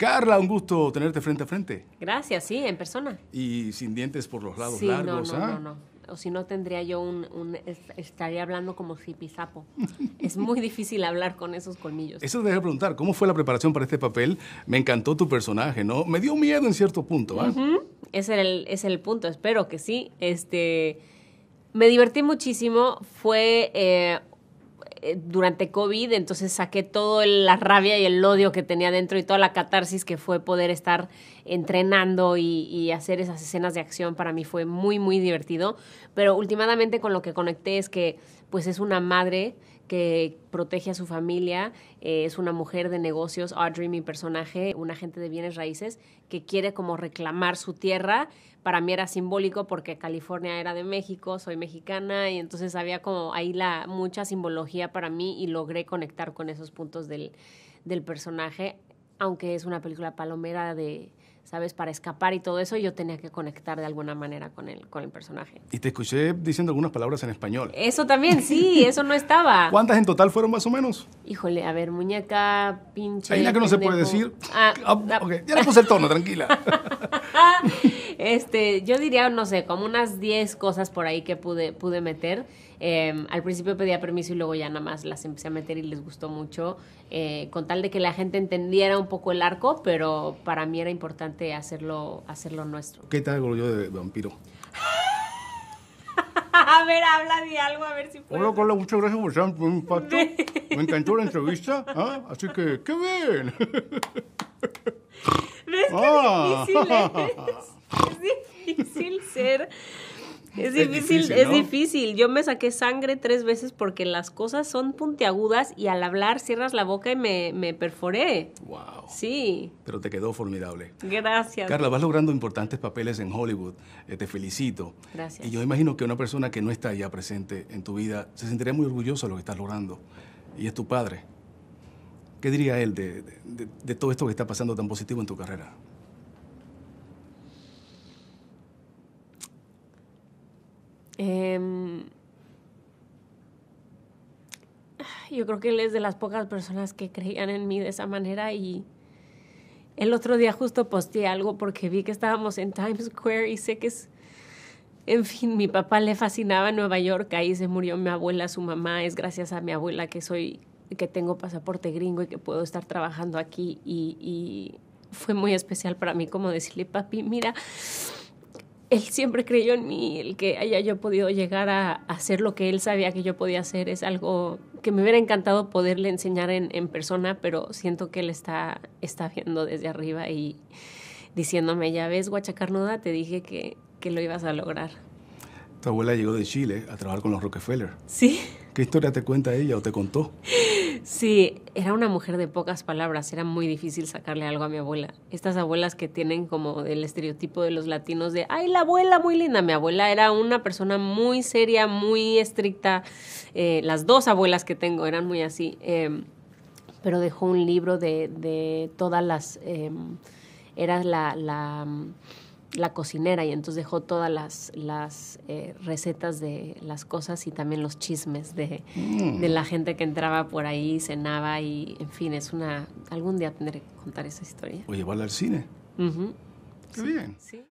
Carla, un gusto tenerte frente a frente. Gracias, sí, en persona. Y sin dientes por los lados largos, no, no, ¿ah? no, no o si no tendría yo un, estaría hablando como si pisapo. es muy difícil hablar con esos colmillos. Eso te voy a preguntar, ¿cómo fue la preparación para este papel? Me encantó tu personaje, ¿no? Me dio miedo en cierto punto, ¿ah? Ese es el punto, espero que sí. Este, me divertí muchísimo, fue eh, eh, durante COVID, entonces saqué toda la rabia y el odio que tenía dentro y toda la catarsis que fue poder estar entrenando y, y, hacer esas escenas de acción para mí fue muy, muy divertido. Pero últimamente con lo que conecté es que pues es una madre que protege a su familia, eh, es una mujer de negocios, Audrey, mi personaje, un agente de bienes raíces, que quiere como reclamar su tierra. Para mí era simbólico porque California era de México, soy mexicana y entonces había como ahí la mucha simbología para mí y logré conectar con esos puntos del, del personaje, aunque es una película palomera de ¿sabes? Para escapar y todo eso, yo tenía que conectar de alguna manera con el, con el personaje. Y te escuché diciendo algunas palabras en español. Eso también, sí, eso no estaba. ¿Cuántas en total fueron más o menos? Híjole, a ver, muñeca, pinche. Hay la que no se puede decir. Ah, ah, ah. Ya le puse el tono, tranquila. Este, yo diría, no sé, como unas 10 cosas por ahí que pude, pude meter. Em, al principio pedía permiso y luego ya nada más las empecé a meter y les gustó mucho, eh, con tal de que la gente entendiera un poco el arco, pero para mí era importante hacerlo, hacerlo nuestro. ¿Qué tal yo de vampiro? a ver, habla de algo, a ver si puedo. Hola, hola, muchas gracias por un impacto. Me encantó la entrevista, ¿ah? así que, ¡qué bien! Ah. es difícil ser. Es difícil, es difícil, Yo me saqué sangre tres veces porque las cosas son puntiagudas y al hablar cierras la boca y me, perforé. Wow. Sí. Pero te quedó formidable. Gracias. Carla, vas logrando importantes papeles en Hollywood. Eh, te felicito. Gracias. Y yo imagino que una persona que no está ya presente en tu vida se sentiría muy orgullosa de lo que estás logrando. Y es tu padre. ¿Qué diría él de todo esto que está pasando tan positivo en tu carrera? Em, yo creo que él es de las pocas personas que creían en mí de esa manera y el otro día justo posteé algo porque vi que estábamos en Times Square y sé que es... En fin, mi papá le fascinaba Nueva York, ahí se murió mi abuela, su mamá, es gracias a mi abuela que soy, que tengo pasaporte gringo y que puedo estar trabajando aquí y fue muy especial para mí como decirle, papi, mira, él siempre creyó en mí, el que haya yo podido llegar a hacer lo que él sabía que yo podía hacer es algo que me hubiera encantado poderle enseñar en, persona, pero siento que él está, está viendo desde arriba y diciéndome, ya ves, Guachacarnuda, te dije que, que lo ibas a lograr. Tu abuela llegó de Chile a trabajar con los Rockefeller. Sí. ¿Qué historia te cuenta ella o te contó? Sí, era una mujer de pocas palabras, era muy difícil sacarle algo a mi abuela. Estas abuelas que tienen como el estereotipo de los latinos de, ay, la abuela muy linda, mi abuela era una persona muy seria, muy estricta. Eh, las dos abuelas que tengo eran muy así, em, pero dejó un libro de, de todas las... Em, era la la cocinera y entonces dejó todas las, las eh, recetas de las cosas y también los chismes de, mm. la gente que entraba por ahí, cenaba y en fin, es una... Algún día tendré que contar esa historia. O llevarla al cine. Qué bien.